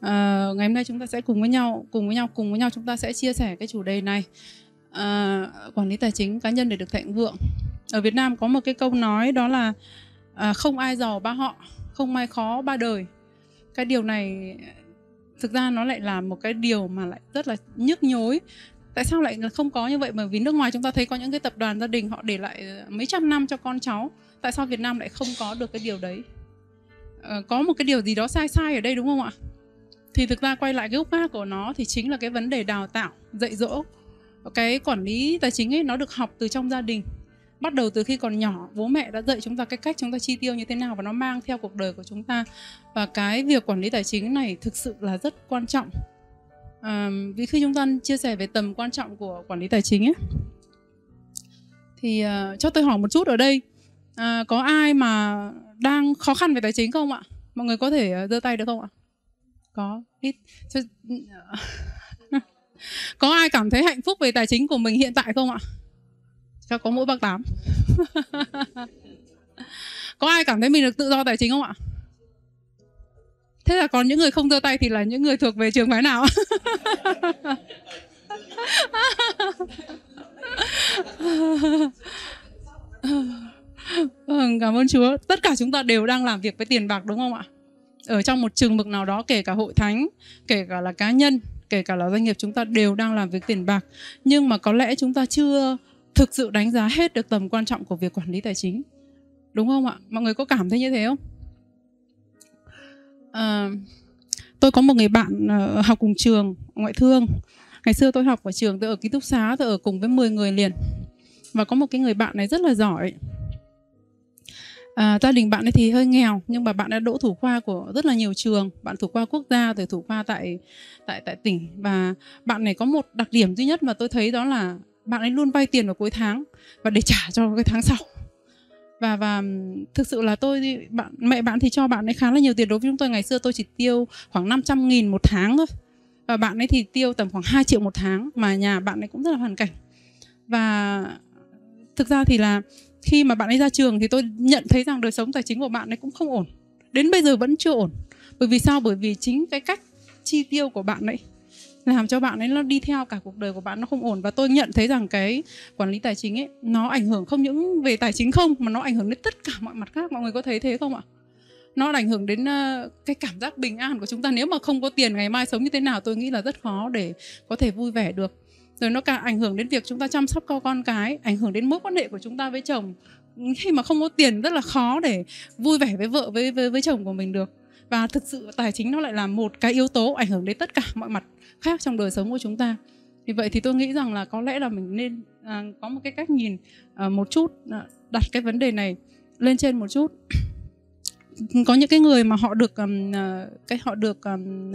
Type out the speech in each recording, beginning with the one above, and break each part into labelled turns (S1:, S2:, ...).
S1: à, ngày hôm nay chúng ta sẽ cùng với nhau cùng với nhau cùng với nhau chúng ta sẽ chia sẻ cái chủ đề này à, quản lý tài chính cá nhân để được thịnh vượng ở Việt Nam có một cái câu nói đó là à, không ai giàu ba họ không ai khó ba đời cái điều này thực ra nó lại là một cái điều mà lại rất là nhức nhối tại sao lại không có như vậy bởi vì nước ngoài chúng ta thấy có những cái tập đoàn gia đình họ để lại mấy trăm năm cho con cháu tại sao việt nam lại không có được cái điều đấy à, có một cái điều gì đó sai sai ở đây đúng không ạ thì thực ra quay lại cái gốc gác của nó thì chính là cái vấn đề đào tạo dạy dỗ cái quản lý tài chính ấy nó được học từ trong gia đình bắt đầu từ khi còn nhỏ bố mẹ đã dạy chúng ta cái cách chúng ta chi tiêu như thế nào và nó mang theo cuộc đời của chúng ta và cái việc quản lý tài chính này thực sự là rất quan trọng à, vì khi chúng ta chia sẻ về tầm quan trọng của quản lý tài chính ấy thì uh, cho tôi hỏi một chút ở đây uh, có ai mà đang khó khăn về tài chính không ạ mọi người có thể ờ, giơ tay được không ạ có ít có ai cảm thấy hạnh phúc về tài chính của mình hiện tại không ạ cho có mỗi bác tám có ai cảm thấy mình được tự do tài chính không ạ thế là còn những người không giơ tay thì là những người thuộc về trường phái nào vâng, cảm ơn chúa tất cả chúng ta đều đang làm việc với tiền bạc đúng không ạ ở trong một trường mực nào đó kể cả hội thánh kể cả là cá nhân kể cả là doanh nghiệp chúng ta đều đang làm việc tiền bạc nhưng mà có lẽ chúng ta chưa thực sự đánh giá hết được tầm quan trọng của việc quản lý tài chính đúng không ạ mọi người có cảm thấy như thế không à, tôi có một người bạn ờ, học cùng trường ngoại thương ngày xưa tôi học ở trường tôi ở ký túc xá tôi ở cùng với 10 người liền và có một cái người bạn này rất là giỏi à, gia đình bạn ấy thì hơi nghèo nhưng mà bạn đã đỗ thủ khoa của rất là nhiều trường bạn thủ khoa quốc gia rồi thủ khoa tại tại tại tỉnh và bạn này có một đặc điểm duy nhất mà tôi thấy đó là bạn ấy luôn vay tiền vào cuối tháng và để trả cho cái tháng sau và và thực sự là tôi bạn mẹ bạn thì cho bạn ấy khá là nhiều tiền đối với chúng tôi ngày xưa tôi chỉ tiêu khoảng 500 nghìn một tháng thôi và bạn ấy thì tiêu tầm khoảng 2 triệu một tháng mà nhà bạn ấy cũng rất là hoàn cảnh và thực ra thì là khi mà bạn ấy ra trường thì tôi nhận thấy rằng đời sống tài chính của bạn ấy cũng không ổn đến bây giờ vẫn chưa ổn bởi vì sao bởi vì chính cái cách chi tiêu của bạn ấy làm cho bạn ấy nó đi theo cả cuộc đời của bạn nó không ổn và tôi nhận thấy rằng cái quản lý tài chính ấy nó ảnh hưởng không những về tài chính không mà nó ảnh hưởng đến tất cả mọi mặt khác mọi người có thấy thế không ạ nó ảnh hưởng đến ờ, cái cảm giác bình an của chúng ta nếu mà không có tiền ngày mai sống như thế nào tôi nghĩ là rất khó để có thể vui vẻ được rồi nó càng ảnh hưởng đến việc chúng ta chăm sóc con cái ảnh hưởng đến mối quan hệ của chúng ta với chồng khi mà không có tiền rất là khó để vui vẻ với vợ với với, với chồng của mình được và thực sự tài chính nó lại là một cái yếu tố ảnh hưởng đến tất cả mọi mặt khác trong đời sống của chúng ta vì vậy thì tôi nghĩ rằng là có lẽ là mình nên à, có một cái cách nhìn à, một chút à, đặt cái vấn đề này lên trên một chút có những cái người mà họ được um, cái họ được um,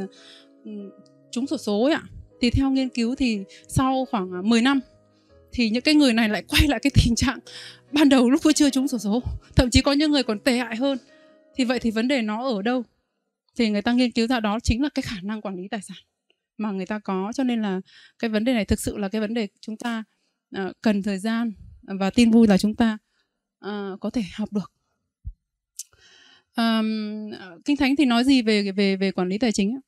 S1: trúng sổ số ấy ạ thì theo nghiên cứu thì sau khoảng 10 à, năm thì những cái người này lại quay lại cái tình trạng ban đầu lúc vừa chưa trúng sổ số thậm chí có những người còn tệ hại hơn thì vậy thì vấn đề nó ở đâu thì người ta nghiên cứu ra đó chính là cái khả năng quản lý tài sản mà người ta có cho nên là cái vấn đề này thực sự là cái vấn đề chúng ta à, cần thời gian và tin vui là chúng ta à, có thể học được kinh thánh thì nói gì về về về quản lý tài chính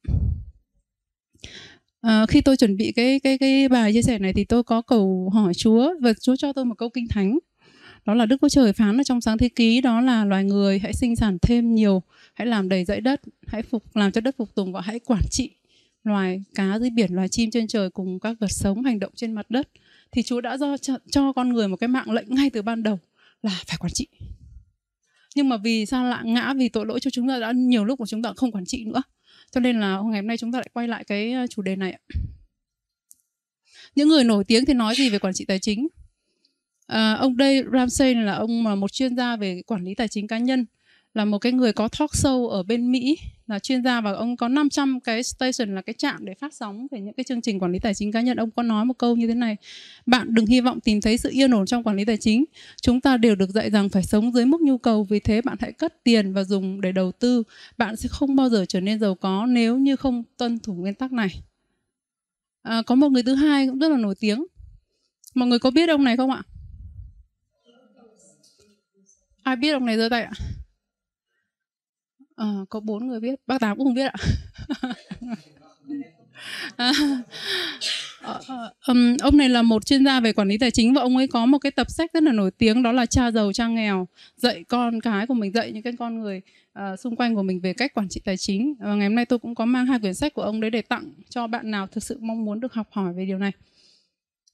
S1: Ờ, khi tôi chuẩn bị cái cái cái bài chia sẻ này thì tôi có cầu hỏi Chúa và Chúa cho tôi một câu kinh thánh đó là Đức Chúa Trời phán ở trong sáng thế ký đó là loài người hãy sinh sản thêm nhiều, hãy làm đầy dãy đất, hãy phục làm cho đất phục tùng và hãy quản trị loài cá dưới biển, loài chim trên trời cùng các vật sống hành động trên mặt đất. Thì Chúa đã do cho, cho con người một cái mạng lệnh ngay từ ban đầu là phải quản trị. Nhưng mà vì sao lạ ngã vì tội lỗi cho chúng ta đã nhiều lúc mà chúng ta không quản trị nữa cho nên là ngày hôm nay chúng ta lại quay lại cái ờ, chủ đề này những người nổi tiếng thì nói gì về quản trị tài chính à, ông Dave Ramsey là ông mà một chuyên gia về quản lý tài chính cá nhân là một cái người có talk show ở bên Mỹ là chuyên gia và ông có 500 cái station là cái trạm để phát sóng về những cái chương trình quản lý tài chính cá nhân. Ông có nói một câu như thế này: "Bạn đừng hy vọng tìm thấy sự yên ổn trong quản lý tài chính. Chúng ta đều được dạy rằng phải sống dưới mức nhu cầu, vì thế bạn hãy cất tiền và dùng để đầu tư. Bạn sẽ không bao giờ trở nên giàu có nếu như không tuân thủ nguyên tắc này." À, có một người thứ hai cũng rất là nổi tiếng. Mọi người có biết ông này không ạ? Ai biết ông này giơ tay ạ? à, có bốn người biết bác tám cũng không biết ạ À, um, ông này là một chuyên gia về quản lý tài chính và ông ấy có một cái tập sách rất là nổi tiếng đó là cha giàu cha nghèo dạy con cái của mình dạy những cái con người uh, xung quanh của mình về cách quản trị tài chính và ngày hôm nay tôi cũng có mang hai quyển sách của ông đấy để tặng cho bạn nào thực sự mong muốn được học hỏi về điều này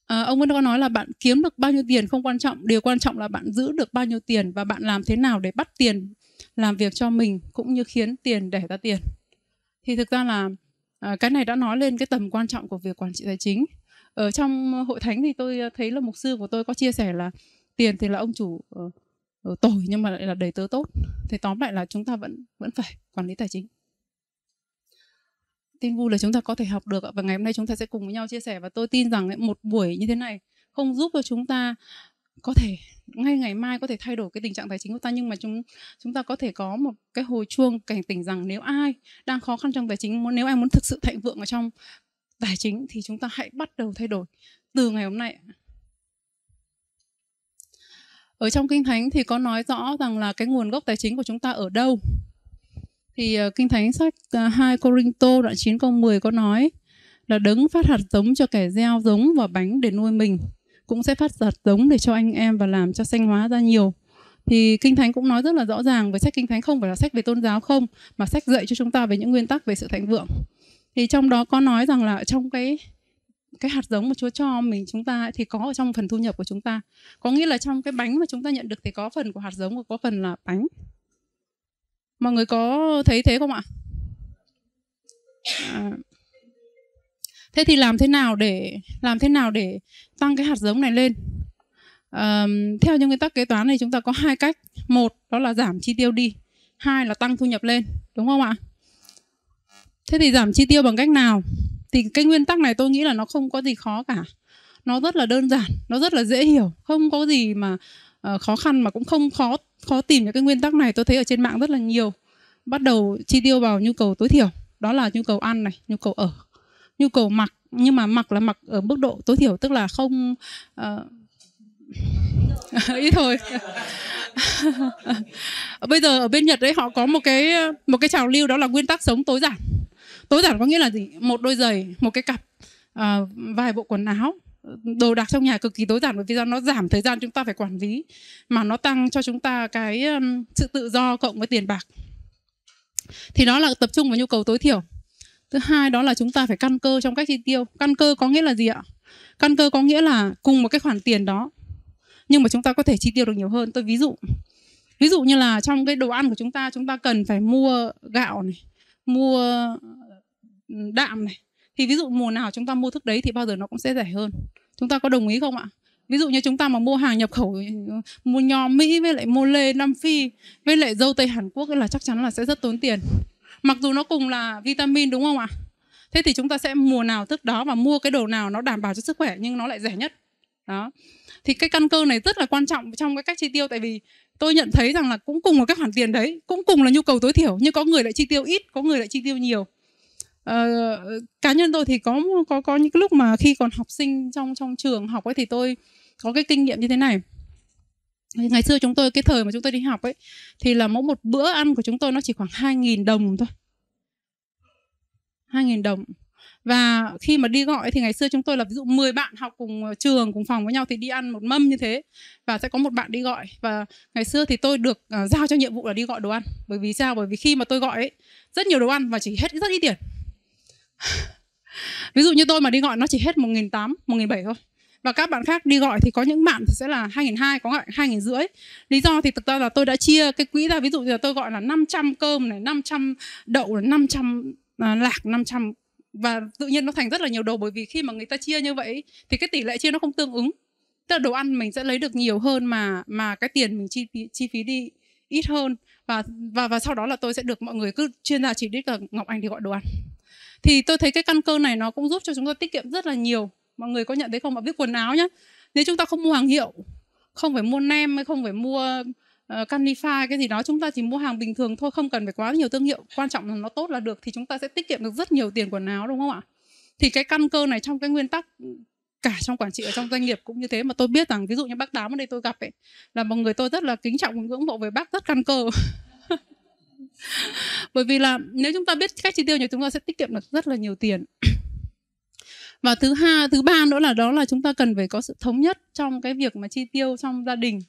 S1: À, ông ấy có nói là bạn kiếm được bao nhiêu tiền không quan trọng điều quan trọng là bạn giữ được bao nhiêu tiền và bạn làm thế nào để bắt tiền làm việc cho mình cũng như khiến tiền đẻ ra tiền thì thực ra là à, cái này đã nói lên cái tầm quan trọng của việc quản trị tài chính ở trong hội thánh thì tôi thấy là mục sư của tôi có chia sẻ là tiền thì là ông chủ ờ, ờ, tồi nhưng mà lại là đầy tớ tốt thì tóm lại là chúng ta vẫn vẫn phải quản lý tài chính tin vui là chúng ta có thể học được và ngày hôm nay chúng ta sẽ cùng với nhau chia sẻ và tôi tin rằng một buổi như thế này không giúp cho chúng ta có thể ngay ngày mai có thể thay đổi cái tình trạng tài chính của ta nhưng mà chúng chúng ta có thể có một cái hồi chuông cảnh tỉnh rằng nếu ai đang khó khăn trong tài chính nếu ai muốn thực sự thịnh vượng ở trong tài chính thì chúng ta hãy bắt đầu thay đổi từ ngày hôm nay ở trong kinh thánh thì có nói rõ rằng là cái nguồn gốc tài chính của chúng ta ở đâu thì ờ, kinh thánh sách 2 ờ, Corinto đoạn 9 câu 10 có nói là đấng phát hạt giống cho kẻ gieo giống và bánh để nuôi mình cũng sẽ phát giật giống để cho anh em và làm cho sanh hóa ra nhiều thì kinh thánh cũng nói rất là rõ ràng với sách kinh thánh không phải là sách về tôn giáo không mà sách dạy cho chúng ta về những nguyên tắc về sự thịnh vượng thì trong đó có nói rằng là trong cái cái hạt giống mà Chúa cho mình chúng ta thì có ở trong phần thu nhập của chúng ta có nghĩa là trong cái bánh mà chúng ta nhận được thì có phần của hạt giống và có phần là bánh mọi người có thấy thế không ạ à, thế thì làm thế nào để làm thế nào để tăng cái hạt giống này lên à, theo những nguyên tắc kế toán này chúng ta có hai cách một đó là giảm chi tiêu đi hai là tăng thu nhập lên đúng không ạ thế thì giảm chi tiêu bằng cách nào thì cái nguyên tắc này tôi nghĩ là nó không có gì khó cả nó rất là đơn giản nó rất là dễ hiểu không có gì mà uh, khó khăn mà cũng không khó khó tìm những cái nguyên tắc này tôi thấy ở trên mạng rất là nhiều bắt đầu chi tiêu vào nhu cầu tối thiểu đó là nhu cầu ăn này nhu cầu ở nhu cầu mặc nhưng mà mặc là mặc ở mức độ tối thiểu tức là không uh, thôi bây giờ ở bên nhật đấy họ có một cái một cái trào lưu đó là nguyên tắc sống tối giản tối giản có nghĩa là gì một đôi giày một cái cặp uh, vài bộ quần áo đồ đạc trong nhà cực kỳ tối giản bởi vì do nó giảm thời gian chúng ta phải quản lý mà nó tăng cho chúng ta cái um, sự tự do cộng với tiền bạc thì đó là tập trung vào nhu cầu tối thiểu thứ hai đó là chúng ta phải căn cơ trong cách chi tiêu căn cơ có nghĩa là gì ạ căn cơ có nghĩa là cùng một cái khoản tiền đó nhưng mà chúng ta có thể chi tiêu được nhiều hơn tôi ví dụ ví dụ như là trong cái đồ ăn của chúng ta chúng ta cần phải mua gạo này mua ừ, đạm này thì ví dụ mùa nào chúng ta mua thức đấy thì bao giờ nó cũng sẽ rẻ hơn chúng ta có đồng ý không ạ ví dụ như chúng ta mà mua hàng nhập khẩu mua nho mỹ với lại mua lê nam phi với lại dâu tây hàn quốc là chắc chắn là sẽ rất tốn tiền mặc dù nó cùng là vitamin đúng không ạ thế thì chúng ta sẽ mùa nào thức đó và mua cái đồ nào nó đảm bảo cho sức khỏe nhưng nó lại rẻ nhất đó thì cái căn cơ này rất là quan trọng trong cái cách chi tiêu tại vì tôi nhận thấy rằng là cũng cùng một cái khoản tiền đấy cũng cùng là nhu cầu tối thiểu nhưng có người lại chi tiêu ít có người lại chi tiêu nhiều ờ, cá nhân tôi thì có có có những lúc mà khi còn học sinh trong trong trường học ấy thì tôi có cái kinh nghiệm như thế này ngày xưa chúng tôi cái thời mà chúng tôi đi học ấy thì là mỗi một bữa ăn của chúng tôi nó chỉ khoảng 2.000 đồng thôi 2.000 đồng và khi mà đi gọi thì ngày xưa chúng tôi là ví dụ 10 bạn học cùng trường cùng phòng với nhau thì đi ăn một mâm như thế và sẽ có một bạn đi gọi và ngày xưa thì tôi được uh, giao cho nhiệm vụ là đi gọi đồ ăn bởi vì sao bởi vì khi mà tôi gọi ấy rất nhiều đồ ăn và chỉ hết rất ít tiền ví dụ như tôi mà đi gọi nó chỉ hết một nghìn tám một nghìn bảy thôi và các bạn khác đi gọi thì có những bạn thì sẽ là hai nghìn hai có gọi hai nghìn rưỡi lý do thì thực ra là tôi đã chia cái quỹ ra ví dụ giờ tôi gọi là 500 cơm này 500 đậu này, 500 à, lạc 500 và tự nhiên nó thành rất là nhiều đồ bởi vì khi mà người ta chia như vậy thì cái tỷ lệ chia nó không tương ứng tức là đồ ăn mình sẽ lấy được nhiều hơn mà mà cái tiền mình chi phí, chi phí đi ít hơn và và và sau đó là tôi sẽ được mọi người cứ chuyên gia chỉ đích là Ngọc Anh thì gọi đồ ăn thì tôi thấy cái căn cơ này nó cũng giúp cho chúng ta tiết kiệm rất là nhiều mọi người có nhận thấy không mà biết quần áo nhá nếu chúng ta không mua hàng hiệu không phải mua nem hay không phải mua uh, ờ, canify cái gì đó chúng ta chỉ mua hàng bình thường thôi không cần phải quá nhiều thương hiệu quan trọng là nó tốt là được thì chúng ta sẽ tiết kiệm được rất nhiều tiền quần áo đúng không ạ thì cái căn cơ này trong cái nguyên tắc cả trong quản trị ở trong doanh nghiệp cũng như thế mà tôi biết rằng ví dụ như bác tám ở đây tôi gặp ấy là một người tôi rất là kính trọng ngưỡng mộ về bác rất căn cơ bởi vì là nếu chúng ta biết cách chi tiêu thì chúng ta sẽ tiết kiệm được rất là nhiều tiền và thứ hai thứ ba nữa là đó là chúng ta cần phải có sự thống nhất trong cái việc mà chi tiêu trong gia đình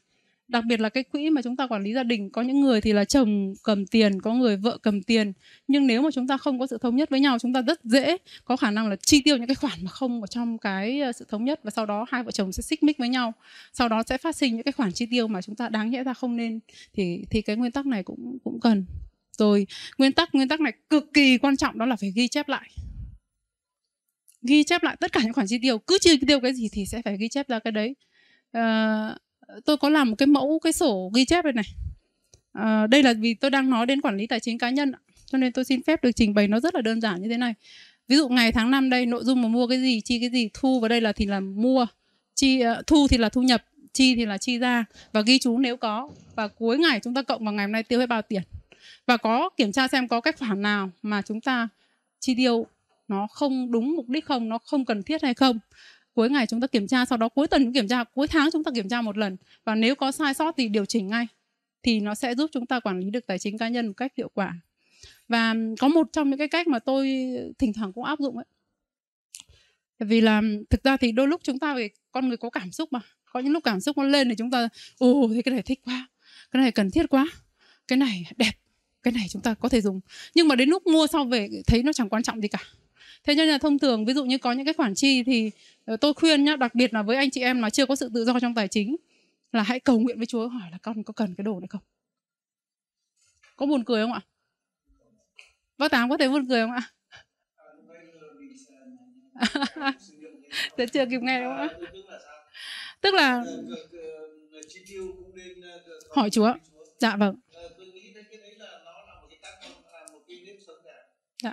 S1: đặc biệt là cái quỹ mà chúng ta quản lý gia đình có những người thì là chồng cầm tiền có người vợ cầm tiền nhưng nếu mà chúng ta không có sự thống nhất với nhau chúng ta rất dễ có khả năng là chi tiêu những cái khoản mà không ở trong cái ờ, sự thống nhất và sau đó hai vợ chồng sẽ xích mích với nhau sau đó sẽ phát sinh những cái khoản chi tiêu mà chúng ta đáng nhẽ ra không nên thì thì cái nguyên tắc này cũng cũng cần rồi nguyên tắc nguyên tắc này cực kỳ quan trọng đó là phải ghi chép lại ghi chép lại tất cả những khoản chi tiêu cứ chi tiêu cái gì thì sẽ phải ghi chép ra cái đấy à, tôi có làm một cái mẫu cái sổ ghi chép đây này à, đây là vì tôi đang nói đến quản lý tài chính cá nhân cho nên tôi xin phép được trình bày nó rất là đơn giản như thế này ví dụ ngày tháng năm đây nội dung mà mua cái gì chi cái gì thu vào đây là thì là mua chi uh, thu thì là thu nhập chi thì là chi ra và ghi chú nếu có và cuối ngày chúng ta cộng vào ngày hôm nay tiêu hết bao tiền và có kiểm tra xem có cách khoản nào mà chúng ta chi tiêu nó không đúng mục đích không nó không cần thiết hay không cuối ngày chúng ta kiểm tra sau đó cuối tuần chúng kiểm tra cuối tháng chúng ta kiểm tra một lần và nếu có sai sót thì điều chỉnh ngay thì nó sẽ giúp chúng ta quản lý được tài chính cá nhân một cách hiệu quả và có một trong những cái cách mà tôi thỉnh thoảng cũng áp dụng ấy vì là thực ra thì đôi lúc chúng ta phải con người có cảm xúc mà có những lúc cảm xúc nó lên thì chúng ta ồ thì cái này thích quá cái này cần thiết quá cái này đẹp cái này chúng ta có thể dùng nhưng mà đến lúc mua sau về thấy nó chẳng quan trọng gì cả thế nên là thông thường ví dụ như có những cái khoản chi thì ờ, tôi khuyên nhá đặc biệt là với anh chị em nó chưa có sự tự do trong tài chính là hãy cầu nguyện với Chúa hỏi là con có cần cái đồ này không có buồn cười không ạ bác tám có thể buồn cười không ạ Thế chưa kịp nghe đúng không ạ tức là hỏi Chúa dạ vâng ờ, dạ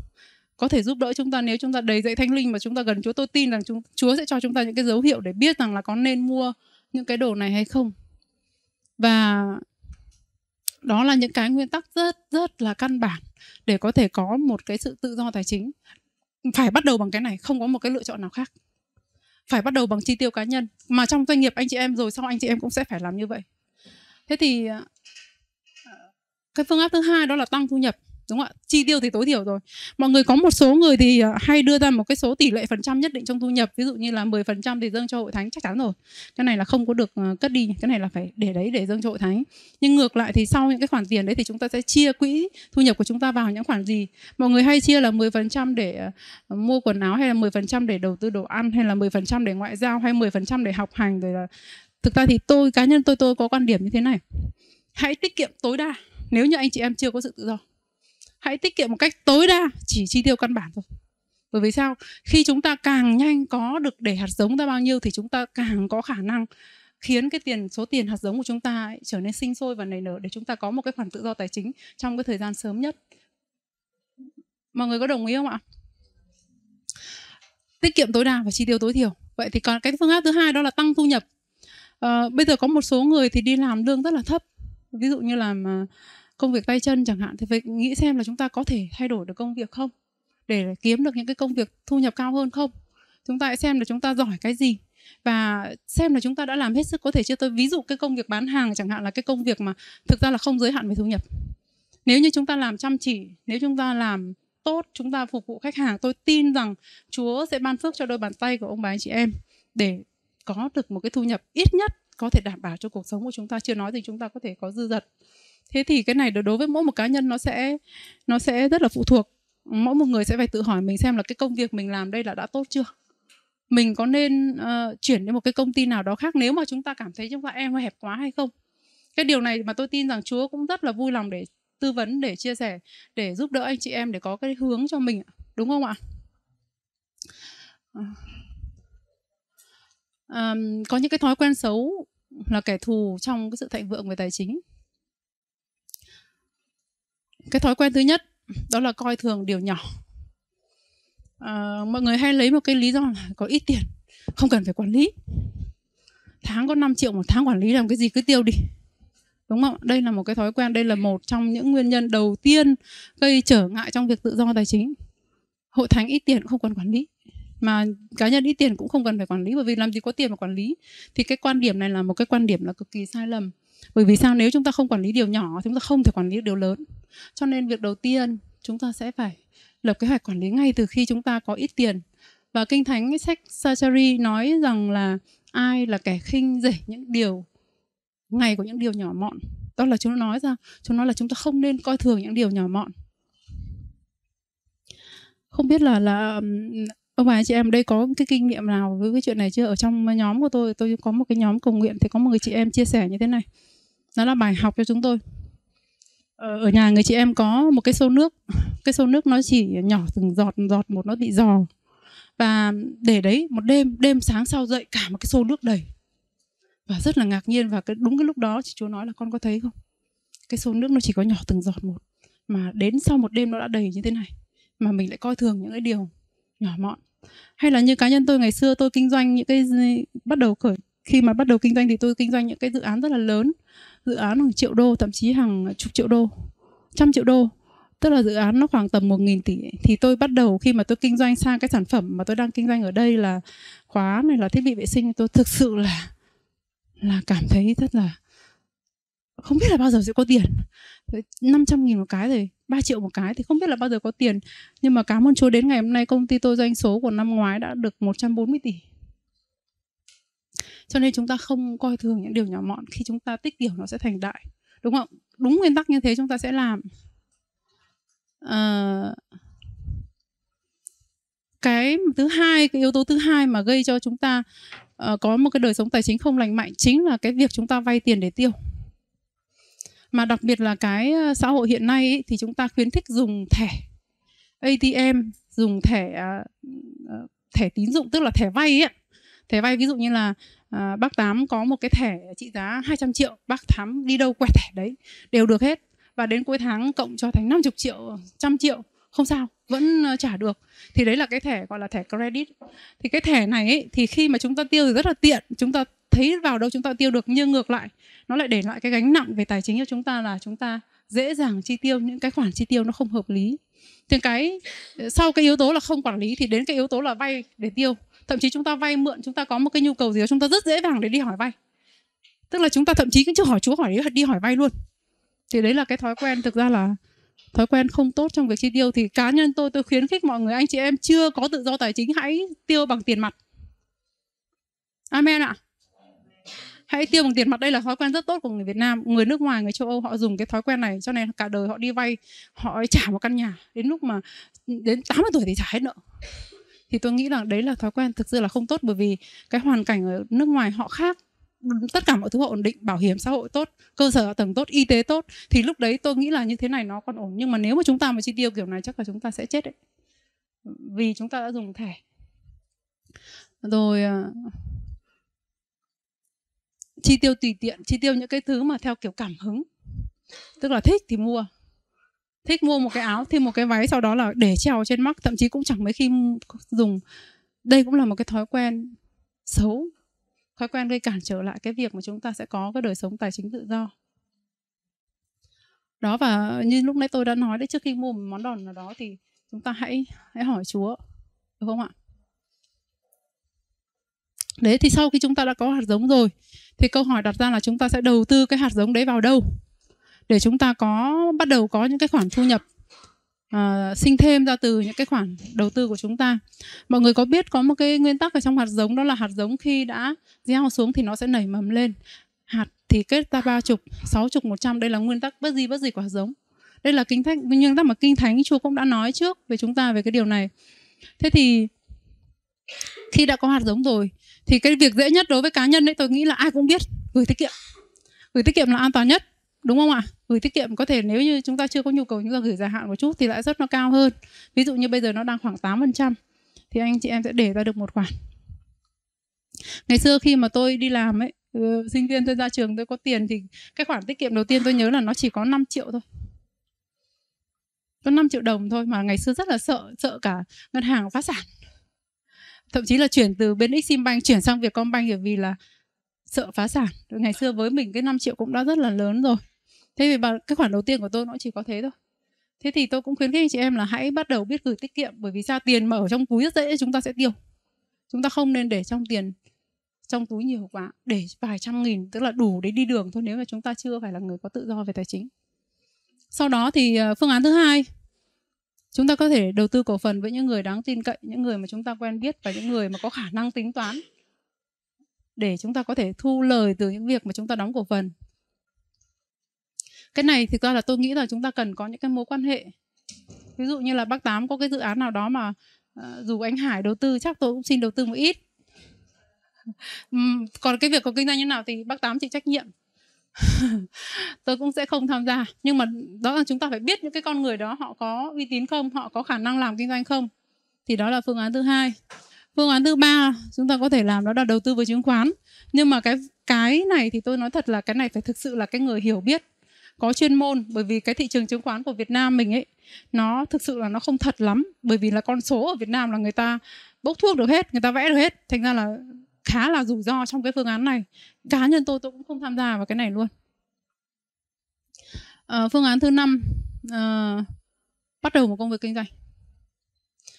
S1: có thể giúp đỡ chúng ta nếu chúng ta đầy dậy thanh linh mà chúng ta gần Chúa. Tôi tin rằng chúng, Chúa sẽ cho chúng ta những cái dấu hiệu để biết rằng là có nên mua những cái đồ này hay không. Và đó là những cái nguyên tắc rất rất là căn bản để có thể có một cái sự tự do tài chính. Phải bắt đầu bằng cái này, không có một cái lựa chọn nào khác. Phải bắt đầu bằng chi tiêu cá nhân mà trong doanh nghiệp anh chị em rồi sau anh chị em cũng sẽ phải làm như vậy. Thế thì à, cái phương pháp thứ hai đó là tăng thu nhập đúng không ạ chi tiêu thì tối thiểu rồi mọi người có một số người thì ờ, hay đưa ra một cái số tỷ lệ phần trăm nhất định trong thu nhập ví dụ như là 10 phần trăm thì dâng cho hội thánh chắc chắn rồi cái này là không có được ờ, cất đi cái này là phải để đấy để dâng cho hội thánh nhưng ngược lại thì sau những cái khoản tiền đấy thì chúng ta sẽ chia quỹ thu nhập của chúng ta vào những khoản gì mọi người hay chia là 10 phần trăm để ờ, mua quần áo hay là 10 phần trăm để đầu tư đồ ăn hay là 10 phần trăm để ngoại giao hay 10 phần trăm để học hành rồi là thực ra thì tôi cá nhân tôi tôi có quan điểm như thế này hãy tiết kiệm tối đa nếu như anh chị em chưa có sự tự do hãy tiết kiệm một cách tối đa chỉ chi tiêu căn bản thôi bởi vì sao khi chúng ta càng nhanh có được để hạt giống ra bao nhiêu thì chúng ta càng có khả năng khiến cái tiền số tiền hạt giống của chúng ta ấy, trở nên sinh sôi và nảy nở để chúng ta có một cái khoản tự do tài chính trong cái thời gian sớm nhất mọi người có đồng ý không ạ tiết kiệm tối đa và chi tiêu tối thiểu vậy thì còn cái phương án thứ hai đó là tăng thu nhập à, bây giờ có một số người thì đi làm lương rất là thấp ví dụ như là mà công việc tay chân chẳng hạn thì phải nghĩ xem là chúng ta có thể thay đổi được công việc không để kiếm được những cái công việc thu nhập cao hơn không chúng ta hãy xem là chúng ta giỏi cái gì và xem là chúng ta đã làm hết sức có thể chưa tôi ví dụ cái công việc bán hàng chẳng hạn là cái công việc mà thực ra là không giới hạn về thu nhập nếu như chúng ta làm chăm chỉ nếu chúng ta làm tốt chúng ta phục vụ khách hàng tôi tin rằng chúa sẽ ban phước cho đôi bàn tay của ông bà anh chị em để có được một cái thu nhập ít nhất có thể đảm bảo cho cuộc sống của chúng ta chưa nói thì chúng ta có thể có dư dật thế thì cái này đối với mỗi một cá nhân nó sẽ nó sẽ rất là phụ thuộc mỗi một người sẽ phải tự hỏi mình xem là cái công việc mình làm đây là đã tốt chưa mình có nên uh, chuyển đến một cái công ty nào đó khác nếu mà chúng ta cảm thấy chúng ta em hẹp quá hay không cái điều này mà tôi tin rằng Chúa cũng rất là vui lòng để tư vấn để chia sẻ để giúp đỡ anh chị em để có cái hướng cho mình đúng không ạ um, có những cái thói quen xấu là kẻ thù trong cái sự thịnh vượng về tài chính cái thói quen thứ nhất đó là coi thường điều nhỏ à, mọi người hay lấy một cái lý do là có ít tiền không cần phải quản lý tháng có 5 triệu một tháng quản lý làm cái gì cứ tiêu đi đúng không đây là một cái thói quen đây là một trong những nguyên nhân đầu tiên gây trở ngại trong việc tự do tài chính hội thánh ít tiền cũng không cần quản lý mà cá nhân ít tiền cũng không cần phải quản lý bởi vì làm gì có tiền mà quản lý thì cái quan điểm này là một cái quan điểm là cực kỳ sai lầm bởi vì sao nếu chúng ta không quản lý điều nhỏ chúng ta không thể quản lý điều lớn cho nên việc đầu tiên chúng ta sẽ phải lập kế hoạch quản lý ngay từ khi chúng ta có ít tiền và kinh thánh sách Sachari nói rằng là ai là kẻ khinh rể những điều ngày của những điều nhỏ mọn đó là chúng nó nói ra chúng nói là chúng ta không nên coi thường những điều nhỏ mọn không biết là là ông bà anh chị em đây có cái kinh nghiệm nào với cái chuyện này chưa ở trong nhóm của tôi tôi có một cái nhóm cầu nguyện thì có một người chị em chia sẻ như thế này nó là bài học cho chúng tôi ờ, ở nhà người chị em có một cái xô nước cái xô nước nó chỉ nhỏ từng giọt giọt một nó bị giò và để đấy một đêm đêm sáng sau dậy cả một cái xô nước đầy và rất là ngạc nhiên và cái đúng cái lúc đó chị chúa nói là con có thấy không cái xô nước nó chỉ có nhỏ từng giọt một mà đến sau một đêm nó đã đầy như thế này mà mình lại coi thường những cái điều nhỏ mọn hay là như cá nhân tôi ngày xưa tôi kinh doanh những cái bắt đầu khởi khi mà bắt đầu kinh doanh thì tôi kinh doanh những cái dự án rất là lớn dự án hàng triệu đô thậm chí hàng chục triệu đô trăm triệu đô tức là dự án nó khoảng tầm 1.000 tỷ thì tôi bắt đầu khi mà tôi kinh doanh sang cái sản phẩm mà tôi đang kinh doanh ở đây là khóa này là thiết bị vệ sinh tôi thực sự là là cảm thấy rất là không biết là bao giờ sẽ có tiền 500 nghìn một cái rồi 3 triệu một cái thì không biết là bao giờ có tiền nhưng mà cảm ơn Chúa đến ngày hôm nay công ty tôi doanh số của năm ngoái đã được 140 tỷ cho nên chúng ta không coi thường những điều nhỏ mọn khi chúng ta tích tiểu nó sẽ thành đại đúng không đúng nguyên tắc như thế chúng ta sẽ làm à, cái thứ hai cái yếu tố thứ hai mà gây cho chúng ta uh, có một cái đời sống tài chính không lành mạnh chính là cái việc chúng ta vay tiền để tiêu mà đặc biệt là cái ờ, xã hội hiện nay ấy, thì chúng ta khuyến thích dùng thẻ ATM dùng thẻ uh, thẻ tín dụng tức là thẻ vay ấy thẻ vay ví dụ như là à, bác tám có một cái thẻ trị giá 200 triệu bác tám đi đâu quẹt thẻ đấy đều được hết và đến cuối tháng cộng cho thành 50 triệu trăm triệu không sao vẫn ờ, trả được thì đấy là cái thẻ gọi là thẻ credit thì cái thẻ này ấy, thì khi mà chúng ta tiêu thì rất là tiện chúng ta thấy vào đâu chúng ta tiêu được nhưng ngược lại nó lại để lại cái gánh nặng về tài chính cho chúng ta là chúng ta dễ dàng chi tiêu những cái khoản chi tiêu nó không hợp lý thì cái ờ, sau cái yếu tố là không quản lý thì đến cái yếu tố là vay để tiêu thậm chí chúng ta vay mượn chúng ta có một cái nhu cầu gì đó chúng ta rất dễ dàng để đi hỏi vay tức là chúng ta thậm chí cũng chưa hỏi chúa hỏi đi hỏi vay luôn thì đấy là cái thói quen thực ra là thói quen không tốt trong việc chi tiêu thì cá nhân tôi tôi khuyến khích mọi người anh chị em chưa có tự do tài chính hãy tiêu bằng tiền mặt amen ạ hãy tiêu bằng tiền mặt đây là thói quen rất tốt của người Việt Nam người nước ngoài người châu Âu họ dùng cái thói quen này cho nên cả đời họ đi vay họ trả một căn nhà đến lúc mà đến 80 tuổi thì trả hết nợ thì tôi nghĩ là đấy là thói quen thực sự là không tốt bởi vì cái hoàn cảnh ở nước ngoài họ khác tất cả mọi thứ ổn định bảo hiểm xã hội tốt cơ sở hạ tầng tốt y tế tốt thì lúc đấy tôi nghĩ là như thế này nó còn ổn nhưng mà nếu mà chúng ta mà chi tiêu kiểu này chắc là chúng ta sẽ chết đấy vì chúng ta đã dùng thẻ rồi à, chi tiêu tùy tiện chi tiêu những cái thứ mà theo kiểu cảm hứng tức là thích thì mua thích mua một cái áo thêm một cái váy sau đó là để treo trên mắc thậm chí cũng chẳng mấy khi dùng đây cũng là một cái thói quen xấu thói quen gây cản trở lại cái việc mà chúng ta sẽ có cái đời sống tài chính tự do đó và như lúc nãy tôi đã nói đấy trước khi mua một món đồ nào đó thì chúng ta hãy hãy hỏi Chúa được không ạ đấy thì sau khi chúng ta đã có hạt giống rồi thì câu hỏi đặt ra là chúng ta sẽ đầu tư cái hạt giống đấy vào đâu để chúng ta có bắt đầu có những cái khoản thu nhập uh, sinh thêm ra từ những cái khoản đầu tư của chúng ta mọi người có biết có một cái nguyên tắc ở trong hạt giống đó là hạt giống khi đã gieo xuống thì nó sẽ nảy mầm lên hạt thì kết ra ba chục sáu chục một trăm đây là nguyên tắc bất gì bất gì của hạt giống đây là kinh thánh nguyên tắc mà kinh thánh chúa cũng đã nói trước về chúng ta về cái điều này thế thì khi đã có hạt giống rồi thì cái việc dễ nhất đối với cá nhân đấy tôi nghĩ là ai cũng biết gửi tiết kiệm gửi tiết kiệm là an toàn nhất đúng không ạ gửi ừ, tiết kiệm có thể nếu như chúng ta chưa có nhu cầu chúng ta gửi dài hạn một chút thì lãi suất nó cao hơn ví dụ như bây giờ nó đang khoảng 8% thì anh chị em sẽ để ra được một khoản ngày xưa khi mà tôi đi làm ấy ừ, sinh viên tôi ra trường tôi có tiền thì cái khoản tiết kiệm đầu tiên tôi nhớ là nó chỉ có 5 triệu thôi có 5 triệu đồng thôi mà ngày xưa rất là sợ sợ cả ngân hàng phá sản thậm chí là chuyển từ bên Eximbank chuyển sang Vietcombank bởi vì là sợ phá sản ngày xưa với mình cái 5 triệu cũng đã rất là lớn rồi thế thì bà, cái khoản đầu tiên của tôi nó chỉ có thế thôi thế thì tôi cũng khuyến khích chị em là hãy bắt đầu biết gửi tiết kiệm bởi vì sao tiền mà ở trong túi rất dễ chúng ta sẽ tiêu chúng ta không nên để trong tiền trong túi nhiều quá để vài trăm nghìn tức là đủ để đi đường thôi nếu mà chúng ta chưa phải là người có tự do về tài chính sau đó thì ờ, phương án thứ hai chúng ta có thể đầu tư cổ phần với những người đáng tin cậy những người mà chúng ta quen biết và những người mà có khả năng tính toán để chúng ta có thể thu lời từ những việc mà chúng ta đóng cổ phần cái này thực ra là tôi nghĩ là chúng ta cần có những cái mối quan hệ ví dụ như là bác tám có cái dự án nào đó mà ờ, dù anh hải đầu tư chắc tôi cũng xin đầu tư một ít còn cái việc có kinh doanh như nào thì bác tám chịu trách nhiệm tôi cũng sẽ không tham gia nhưng mà đó là chúng ta phải biết những cái con người đó họ có uy tín không họ có khả năng làm kinh doanh không thì đó là phương án thứ hai phương án thứ ba chúng ta có thể làm đó là đầu tư với chứng khoán nhưng mà cái cái này thì tôi nói thật là cái này phải thực sự là cái người hiểu biết có chuyên môn bởi vì cái thị trường chứng khoán của Việt Nam mình ấy nó thực sự là nó không thật lắm bởi vì là con số ở Việt Nam là người ta bốc thuốc được hết người ta vẽ được hết thành ra là khá là rủi ro trong cái phương án này cá nhân tôi tôi cũng không tham gia vào cái này luôn à, phương án thứ năm à, bắt đầu một công việc kinh doanh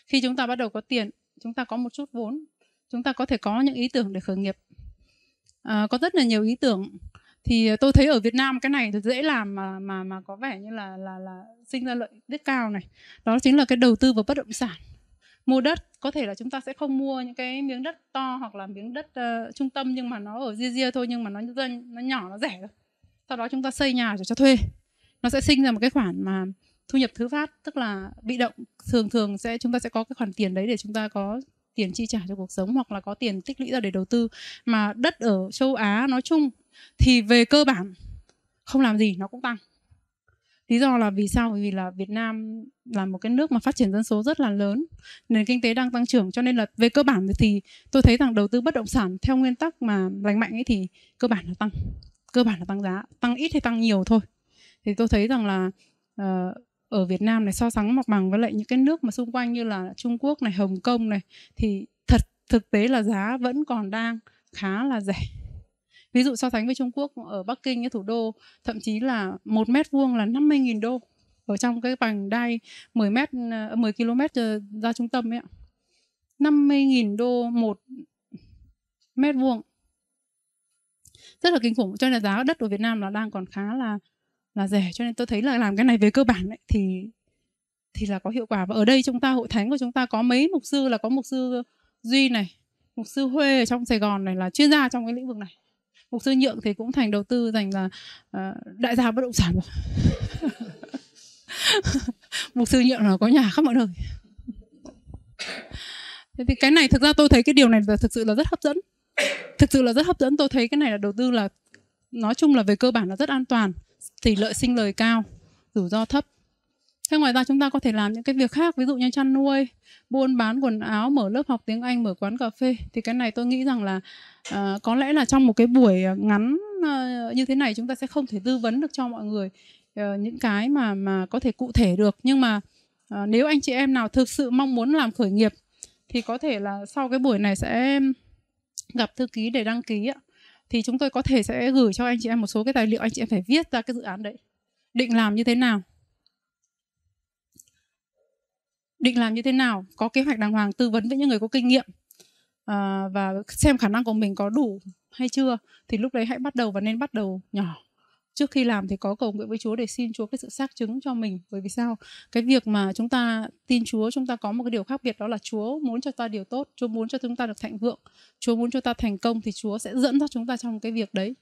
S1: khi chúng ta bắt đầu có tiền chúng ta có một chút vốn chúng ta có thể có những ý tưởng để khởi nghiệp à, có rất là nhiều ý tưởng thì ờ, tôi thấy ở Việt Nam cái này thật dễ làm mà mà mà có vẻ như là là là sinh ra lợi rất cao này đó chính là cái đầu tư vào bất động sản mua đất có thể là chúng ta sẽ không mua những cái miếng đất to hoặc là miếng đất uh, trung tâm nhưng mà nó ở ria ria thôi nhưng mà nó dân nó nhỏ nó rẻ thôi sau đó chúng ta xây nhà để cho thuê nó sẽ sinh ra một cái khoản mà thu nhập thứ phát tức là bị động thường thường sẽ chúng ta sẽ có cái khoản tiền đấy để chúng ta có tiền chi trả cho cuộc sống hoặc là có tiền tích lũy ra để đầu tư mà đất ở châu Á nói chung thì về cơ bản không làm gì nó cũng tăng lý do là vì sao vì là Việt Nam là một cái nước mà phát triển dân số rất là lớn nền kinh tế đang tăng trưởng cho nên là về cơ bản thì tôi thấy rằng đầu tư bất động sản theo nguyên tắc mà lành mạnh ấy thì cơ bản là tăng cơ bản là tăng giá tăng ít hay tăng nhiều thôi thì tôi thấy rằng là ờ, ở Việt Nam này so sánh mặt bằng với lại những cái nước mà xung quanh như là Trung Quốc này Hồng Kông này thì thật thực tế là giá vẫn còn đang khá là rẻ ví dụ so sánh với Trung Quốc ở Bắc Kinh cái thủ đô thậm chí là một mét vuông là 50.000 đô ở trong cái bằng đai 10 mét 10 à, km ra trung tâm ấy ạ 50.000 đô một mét vuông rất là kinh khủng cho nên là giá đất ở Việt Nam là đang còn khá là là rẻ cho nên tôi thấy là làm cái này về cơ bản ấy, thì thì là có hiệu quả và ở đây chúng ta hội thánh của chúng ta có mấy mục sư là có mục sư Duy này mục sư Huê ở trong Sài Gòn này là chuyên gia trong cái lĩnh vực này mục sư nhượng thì cũng thành đầu tư thành là uh, đại gia bất động sản mục sư nhượng là có nhà khắp mọi nơi thế thì cái này thực ra tôi thấy cái điều này là thực sự là rất hấp dẫn thực sự là rất hấp dẫn tôi thấy cái này là đầu tư là nói chung là về cơ bản là rất an toàn tỷ lợi sinh lời cao rủi ro thấp Thế ngoài ra chúng ta có thể làm những cái việc khác, ví dụ như chăn nuôi, buôn bán quần áo, mở lớp học tiếng Anh, mở quán cà phê. Thì cái này tôi nghĩ rằng là uh, có lẽ là trong một cái buổi ờ, ngắn uh, như thế này chúng ta sẽ không thể tư vấn được cho mọi người uh, những cái mà mà có thể cụ thể được. Nhưng mà uh, nếu anh chị em nào thực sự mong muốn làm khởi nghiệp thì có thể là sau cái buổi này sẽ gặp thư ký để đăng ký ạ. Thì chúng tôi có thể sẽ gửi cho anh chị em một số cái tài liệu anh chị em phải viết ra cái dự án đấy. Định làm như thế nào định làm như thế nào có kế hoạch đàng hoàng tư vấn với những người có kinh nghiệm à, và xem khả năng của mình có đủ hay chưa thì lúc đấy hãy bắt đầu và nên bắt đầu nhỏ trước khi làm thì có cầu nguyện với Chúa để xin Chúa cái sự xác chứng cho mình bởi vì sao cái việc mà chúng ta tin Chúa chúng ta có một cái điều khác biệt đó là Chúa muốn cho ta điều tốt Chúa muốn cho chúng ta được thạnh vượng Chúa muốn cho ta thành công thì Chúa sẽ dẫn dắt chúng ta trong cái việc đấy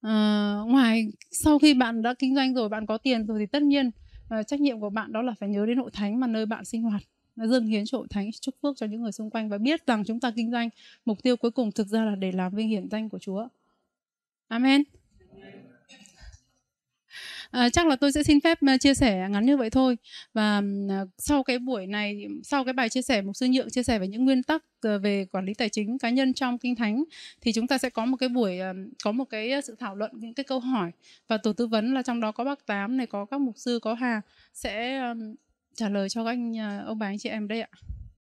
S1: à, ngoài sau khi bạn đã kinh doanh rồi bạn có tiền rồi thì tất nhiên Ờ, trách nhiệm của bạn đó là phải nhớ đến hội thánh mà nơi bạn sinh hoạt nó dâng hiến cho hội thánh chúc phước cho những người xung quanh và biết rằng chúng ta kinh doanh mục tiêu cuối cùng thực ra là để làm vinh hiển danh của Chúa. Amen. Ờ, chắc là tôi sẽ xin phép ờ, chia sẻ ngắn như vậy thôi và ờ, sau cái buổi này sau cái bài chia sẻ mục sư nhượng chia sẻ về những nguyên tắc về quản lý tài chính cá nhân trong kinh thánh thì chúng ta sẽ có một cái buổi có một cái sự thảo luận những cái câu hỏi và tổ tư vấn là trong đó có bác tám này có các mục sư có hà sẽ trả lời cho các anh ông bà anh chị em đây ạ